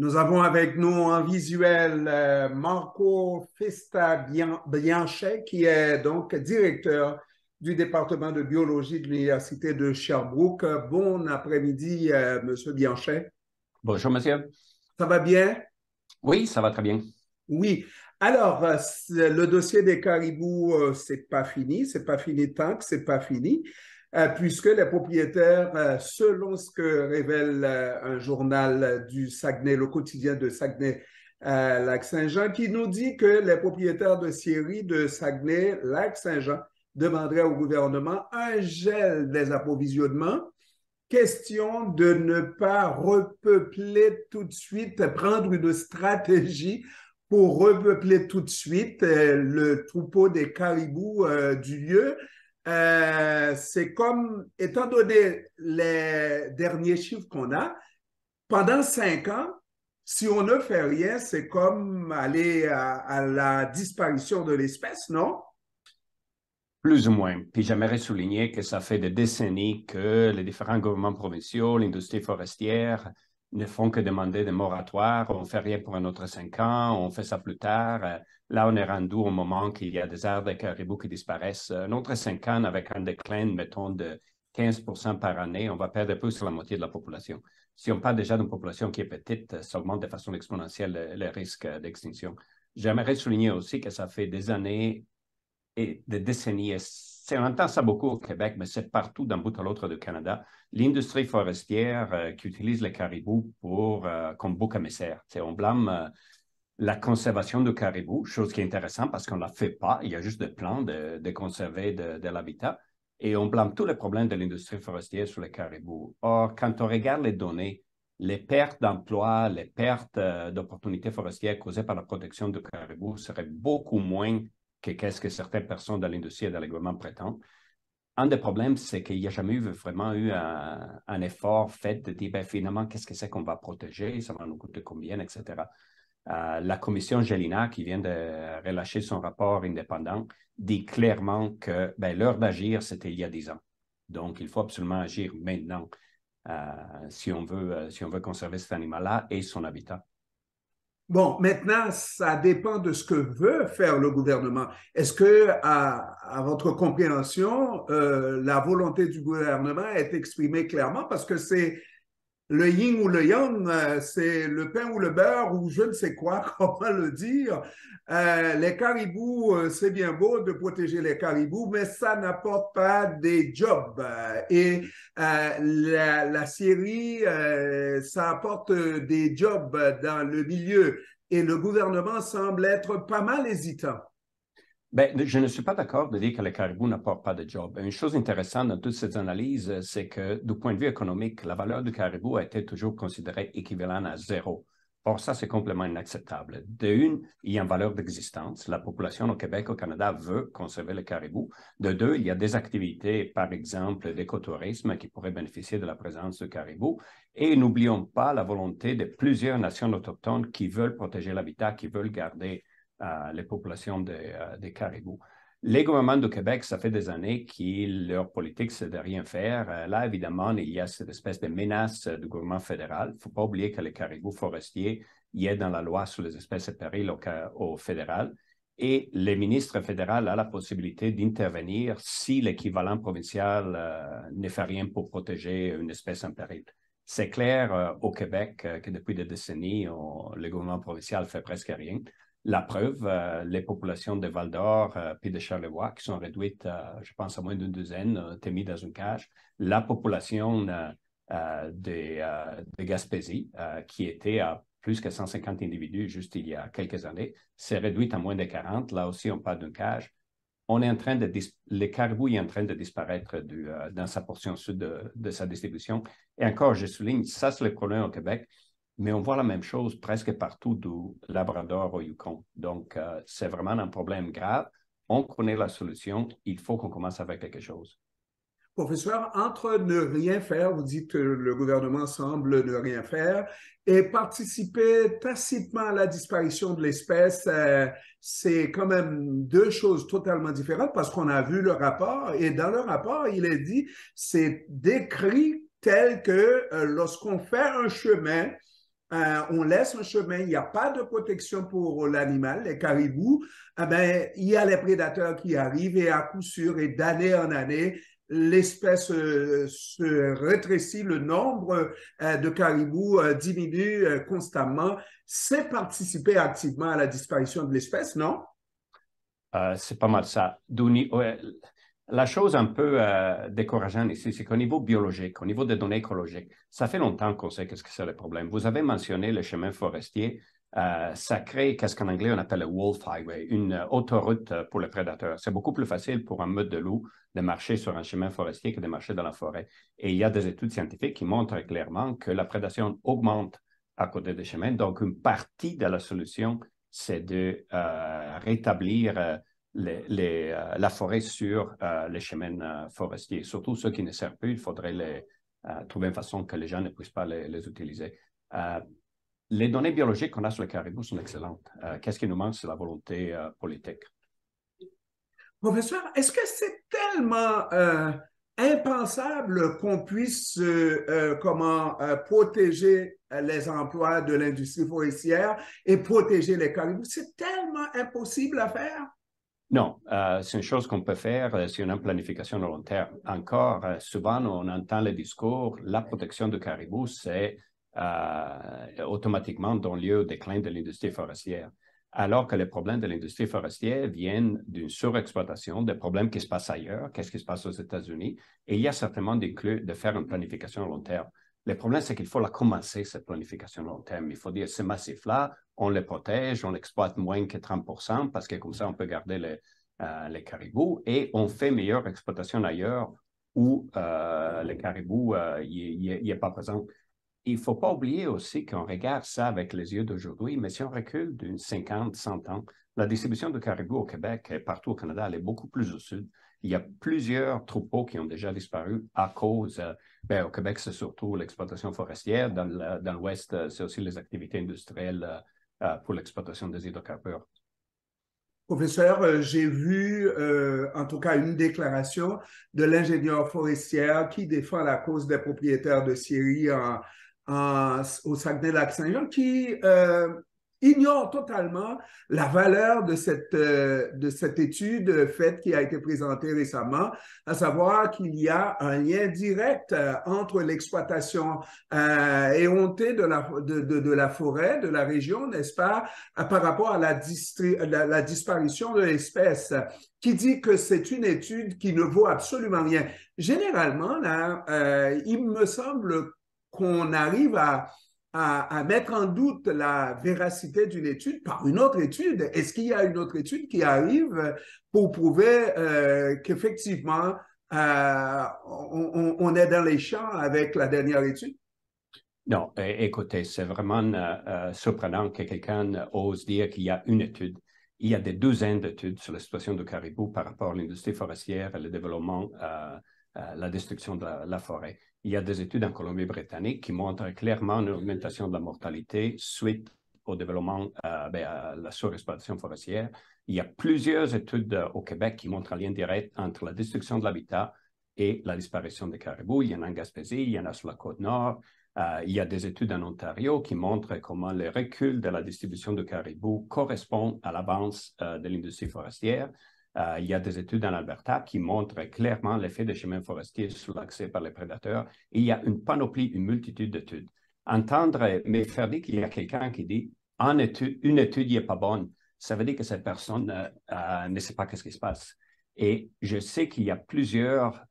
Nous avons avec nous en visuel euh, Marco Festa Bianchet, qui est donc directeur du département de biologie de l'Université de Sherbrooke. Bon après-midi, euh, Monsieur Bianchet. Bonjour, monsieur. Ça va bien? Oui, ça va très bien. Oui. Alors, euh, le dossier des caribous, c'est pas fini, c'est pas fini tant que c'est pas fini. Euh, puisque les propriétaires, euh, selon ce que révèle euh, un journal du Saguenay, le quotidien de Saguenay, Lac-Saint-Jean, qui nous dit que les propriétaires de scieries de Saguenay, Lac-Saint-Jean, demanderaient au gouvernement un gel des approvisionnements. Question de ne pas repeupler tout de suite, prendre une stratégie pour repeupler tout de suite le troupeau des caribous du lieu euh, c'est comme, étant donné les derniers chiffres qu'on a, pendant cinq ans, si on ne fait rien, c'est comme aller à, à la disparition de l'espèce, non? Plus ou moins. Puis j'aimerais souligner que ça fait des décennies que les différents gouvernements provinciaux, l'industrie forestière, ne font que demander des moratoires, on ne fait rien pour un autre cinq ans, on fait ça plus tard. Euh, là, on est rendu au moment qu'il y a des arbres des caribou qui disparaissent. Un autre cinq ans avec un déclin, mettons, de 15 par année, on va perdre plus de la moitié de la population. Si on parle déjà d'une population qui est petite, ça augmente de façon exponentielle le risque euh, d'extinction. J'aimerais souligner aussi que ça fait des années et des décennies on entend ça beaucoup au Québec, mais c'est partout d'un bout à l'autre du Canada. L'industrie forestière euh, qui utilise les caribous pour, euh, comme bouc émissaire. on blâme euh, la conservation des caribou, chose qui est intéressante parce qu'on ne la fait pas. Il y a juste des plans de, conserver de, l'habitat. Et on blâme tous les problèmes de l'industrie forestière sur les caribous. Or, quand on regarde les données, les pertes d'emplois, les pertes d'opportunités forestières causées par la protection des caribous seraient beaucoup moins que qu'est-ce que certaines personnes dans l'industrie et le gouvernement prétendent. Un des problèmes, c'est qu'il n'y a jamais vraiment eu un, effort fait de dire ben, finalement qu'est-ce que c'est qu'on va protéger, ça va nous coûter combien, etc. Euh, la commission Gelina, qui vient de relâcher son rapport indépendant, dit clairement que ben, l'heure d'agir, c'était il y a dix ans. Donc, il faut absolument agir maintenant euh, si, on veut, euh, si on veut conserver cet animal-là et son habitat. Bon, maintenant, ça dépend de ce que veut faire le gouvernement. Est-ce que, à, votre compréhension, euh, la volonté du gouvernement est exprimée clairement parce que c'est le yin ou le yang, euh, c'est le pain ou le beurre ou je ne sais quoi, comment le dire. Euh, les caribous, euh, c'est bien beau de protéger les caribous, mais ça n'apporte pas des jobs. Et la, la, Syrie, ça apporte des jobs dans le milieu. Et le gouvernement semble être pas mal hésitant. Ben, je ne suis pas d'accord de dire que le caribou n'apporte pas de job. Une chose intéressante dans toutes ces analyses, euh, c'est que du point de vue économique, la valeur du caribou a été toujours considérée équivalente à zéro. Or, ça, c'est complètement inacceptable. De une, il y a une valeur d'existence. La population au Québec, au Canada veut conserver le caribou. De deux, il y a des activités, par exemple d'écotourisme qui pourraient bénéficier de la présence du caribou. Et n'oublions pas la volonté de plusieurs nations autochtones qui veulent protéger l'habitat, qui veulent garder euh, les populations des, euh, des caribous. Les gouvernements du Québec, ça fait des années que leur politique, c'est de rien faire. Euh, là, évidemment, il y a cette espèce de menace du gouvernement fédéral. Il ne faut pas oublier que les caribous forestiers, y a dans la loi sur les espèces en péril au, fédéral. Et les ministres fédéral a la possibilité d'intervenir si l'équivalent provincial ne fait rien pour protéger une espèce en péril. C'est clair au Québec que depuis des décennies, le gouvernement provincial fait presque rien. La preuve, euh, les populations de Val d'Or euh, puis de Charlevoix, qui sont réduites, euh, je pense, à moins d'une douzaine, été mises dans une cage. La population de, Gaspésie, qui était à plus que 150 individus juste il y a quelques années, s'est réduite à moins de 40. Là aussi, on parle d'une cage. On est en train de les est en train de disparaître du, dans sa portion sud de, sa distribution. Et encore, je souligne, ça c'est le problème au Québec mais on voit la même chose presque partout du Labrador au Yukon. Donc, euh, c'est vraiment un problème grave. On connaît la solution. Il faut qu'on commence avec quelque chose. Professeur, entre ne rien faire, vous dites que le gouvernement semble ne rien faire, et participer tacitement à la disparition de l'espèce, euh, c'est quand même deux choses totalement différentes parce qu'on a vu le rapport, et dans le rapport, il est dit, c'est décrit tel que euh, lorsqu'on fait un chemin, euh, on laisse un chemin, il n'y a pas de protection pour l'animal, les caribous, eh ben, il y a les prédateurs qui arrivent et à coup sûr, et d'année en année, l'espèce euh, se rétrécit, le nombre euh, de caribous diminue constamment. C'est participer activement à la disparition de l'espèce, non? c'est pas mal ça. La chose un peu euh, décourageante ici, c'est qu'au niveau biologique, au niveau des données écologiques, ça fait longtemps qu'on sait qu'est-ce que c'est le problème. Vous avez mentionné le chemin forestier sacré euh, ça crée qu'est-ce qu'en anglais on appelle le wolf highway, une autoroute pour les prédateurs. C'est beaucoup plus facile pour un meute de loup de marcher sur un chemin forestier que de marcher dans la forêt. Et il y a des études scientifiques qui montrent clairement que la prédation augmente à côté des chemins. Donc, une partie de la solution, c'est de euh, rétablir les, euh, la forêt sur euh, les chemins euh, forestiers. Surtout ceux qui ne servent plus, il faudrait les, trouver une façon que les gens ne puissent pas les, utiliser. les données biologiques qu'on a sur les caribous sont excellentes. Qu'est-ce qui nous manque, c'est la volonté politique. Professeur, est-ce que c'est tellement impensable qu'on puisse comment protéger les emplois de l'industrie forestière et protéger les caribous. C'est tellement impossible à faire. Non, euh, c'est une chose qu'on peut faire euh, a une planification à long terme. Encore, euh, souvent, on entend le discours, la protection du caribou, c'est automatiquement dans lieu au déclin de l'industrie forestière. Alors que les problèmes de l'industrie forestière viennent d'une surexploitation, des problèmes qui se passent ailleurs, qu'est-ce qui se passe aux États-Unis, et il y a certainement de faire une planification à long terme. Le problème, c'est qu'il faut la commencer, cette planification à long terme. Il faut dire, ce massif-là, on les protège, on exploite moins que 30 parce que comme ça, on peut garder les, euh, caribous et on fait meilleure exploitation ailleurs où les caribous sont pas présent. Il ne faut pas oublier aussi qu'on regarde ça avec les yeux d'aujourd'hui, mais si on recule d'une 50, 100 ans, la distribution de caribous au Québec et partout au Canada, elle est beaucoup plus au sud. Il y a plusieurs troupeaux qui ont déjà disparu à cause, euh, ben, au Québec, c'est surtout l'exploitation forestière, dans l'ouest, euh, c'est aussi les activités industrielles euh, pour l'exploitation des hydrocarbures. Professeur, euh, j'ai vu euh, en tout cas une déclaration de l'ingénieur forestier qui défend la cause des propriétaires de Syrie au Saguenay-Lac-Saint-Jean, qui ignorent totalement la valeur de cette, euh, de cette étude faite qui a été présentée récemment, à savoir qu'il y a un lien direct euh, entre l'exploitation euh, éhontée de la, de, de, la forêt, de la région, n'est-ce pas, euh, par rapport à la, la disparition de l'espèce qui dit que c'est une étude qui ne vaut absolument rien. Généralement, là, il me semble qu'on arrive à, à, mettre en doute la véracité d'une étude par une autre étude. Est-ce qu'il y a une autre étude qui arrive pour prouver euh, qu'effectivement, euh, on, est dans les champs avec la dernière étude? Non, écoutez, c'est vraiment euh, surprenant que quelqu'un ose dire qu'il y a une étude. Il y a des douzaines d'études sur la situation du caribou par rapport à l'industrie forestière et le développement euh, la destruction de la, forêt. Il y a des études en Colombie-Britannique qui montrent clairement une augmentation de la mortalité suite au développement, euh, ben, à la surexploitation forestière. Il y a plusieurs études euh, au Québec qui montrent un lien direct entre la destruction de l'habitat et la disparition des caribous. Il y en a en Gaspésie, il y en a sur la côte nord. Euh, il y a des études en Ontario qui montrent comment le recul de la distribution de caribous correspond à l'avance de l'industrie forestière. Euh, il y a des études en Alberta qui montrent clairement l'effet des chemins forestiers sur l'accès par les prédateurs. il y a une panoplie, une multitude d'études. Entendre, mais faire dire qu'il y a quelqu'un qui dit en étude, une étude n'est pas bonne, ça veut dire que cette personne euh, euh, ne sait pas ce qui se passe. Et je sais qu'il y a plusieurs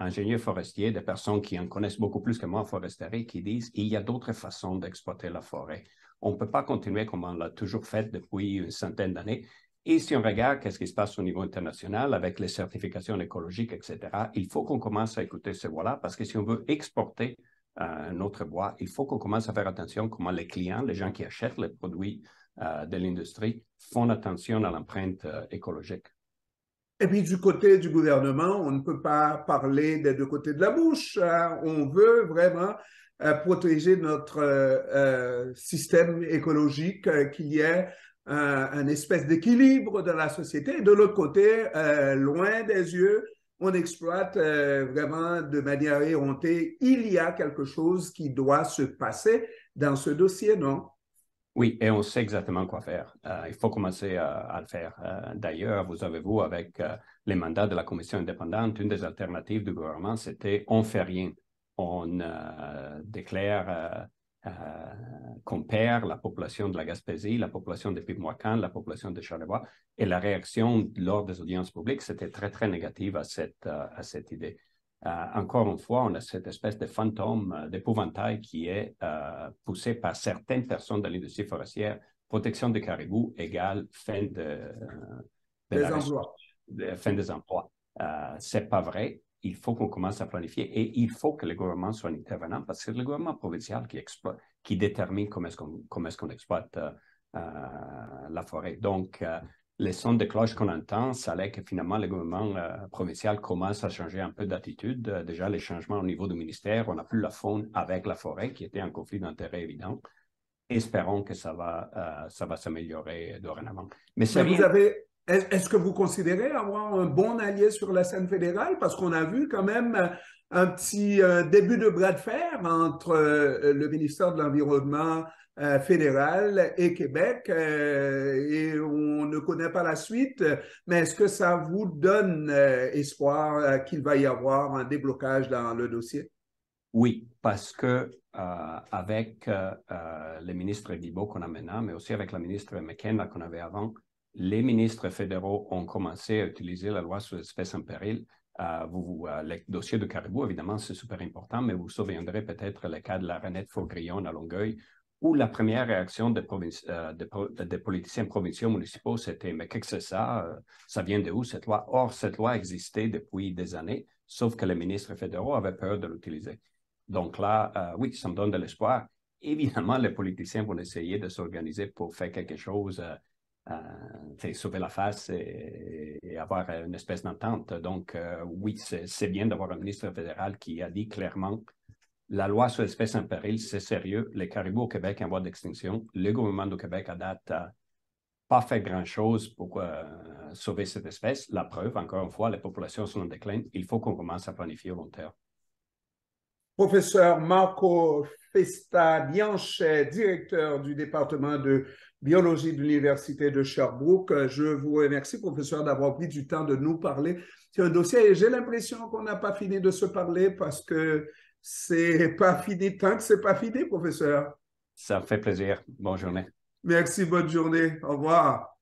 ingénieurs forestiers, des personnes qui en connaissent beaucoup plus que moi en foresterie, qui disent qu'il y a d'autres façons d'exploiter la forêt. On ne peut pas continuer comme on l'a toujours fait depuis une centaine d'années. Et si on regarde qu'est-ce qui se passe au niveau international avec les certifications écologiques, etc., il faut qu'on commence à écouter ces voix-là parce que si on veut exporter euh, notre bois, il faut qu'on commence à faire attention comment les clients, les gens qui achètent les produits euh, de l'industrie font attention à l'empreinte euh, écologique. Et puis du côté du gouvernement, on ne peut pas parler des deux côtés de la bouche. Hein. On veut vraiment protéger notre système écologique, qu'il y ait euh, un espèce d'équilibre de la société. de l'autre côté, euh, loin des yeux, on exploite euh, vraiment de manière éhontée. Il y a quelque chose qui doit se passer dans ce dossier, non? Oui, et on sait exactement quoi faire. il faut commencer à, le faire. D'ailleurs, vous avez vous, avec les mandats de la commission indépendante, une des alternatives du gouvernement, c'était on fait rien. On déclare euh, compère la population de la Gaspésie, la population des Pimouacan, la population de Charlevoix. Et la réaction lors des audiences publiques, c'était très, très négative à cette, euh, à cette idée. Euh, encore une fois, on a cette espèce de fantôme, d'épouvantail qui est poussé par certaines personnes dans l'industrie forestière. Protection des caribous égale fin de, des, emplois. fin des emplois. c'est pas vrai il faut qu'on commence à planifier et il faut que le gouvernement soit intervenant parce que c'est le gouvernement provincial qui, qui détermine comment est-ce qu'on, est exploite euh, la forêt. Donc, euh, les sons de cloche qu'on entend, ça l'est que finalement le gouvernement euh, provincial commence à changer un peu d'attitude. déjà, les changements au niveau du ministère, on n'a plus la faune avec la forêt qui était un conflit d'intérêts évident. Espérons que ça va, va s'améliorer dorénavant. Mais, vous avez, est-ce que vous considérez avoir un bon allié sur la scène fédérale? Parce qu'on a vu quand même un petit euh, début de bras de fer entre euh, le ministère de l'Environnement euh, fédéral et Québec, et on ne connaît pas la suite, mais est-ce que ça vous donne espoir qu'il va y avoir un déblocage dans le dossier? Oui, parce que avec le ministre Guibault qu'on a maintenant, mais aussi avec la ministre McKenna qu'on avait avant, les ministres fédéraux ont commencé à utiliser la loi sur espèces en péril. Euh, vous, euh, le dossier de Caribou, évidemment, c'est super important, mais vous vous souviendrez peut-être le cas de la Renette Faugrillon à Longueuil, où la première réaction euh, des, politiciens provinciaux municipaux, c'était Mais qu'est-ce que c'est ça Ça vient de où cette loi Or, cette loi existait depuis des années, sauf que les ministres fédéraux avaient peur de l'utiliser. Donc là, oui, ça me donne de l'espoir. Évidemment, les politiciens vont essayer de s'organiser pour faire quelque chose euh, sauver la face et, avoir une espèce d'entente. Donc, euh, oui, c'est bien d'avoir un ministre fédéral qui a dit clairement la loi sur l'espèce en péril, c'est sérieux. Les caribous au Québec en voie d'extinction. Le gouvernement du Québec, à date, pas fait grand-chose pour euh, sauver cette espèce. La preuve, encore une fois, les populations sont en déclin. Il faut qu'on commence à planifier au long terme. Professeur Marco Pesta Bianchet, directeur du département de biologie de l'Université de Sherbrooke. Je vous remercie, professeur, d'avoir pris du temps de nous parler. C'est un dossier et j'ai l'impression qu'on n'a pas fini de se parler parce que c'est pas fini tant que c'est pas fini, professeur. Ça me fait plaisir. Bonne journée. Merci, bonne journée. Au revoir.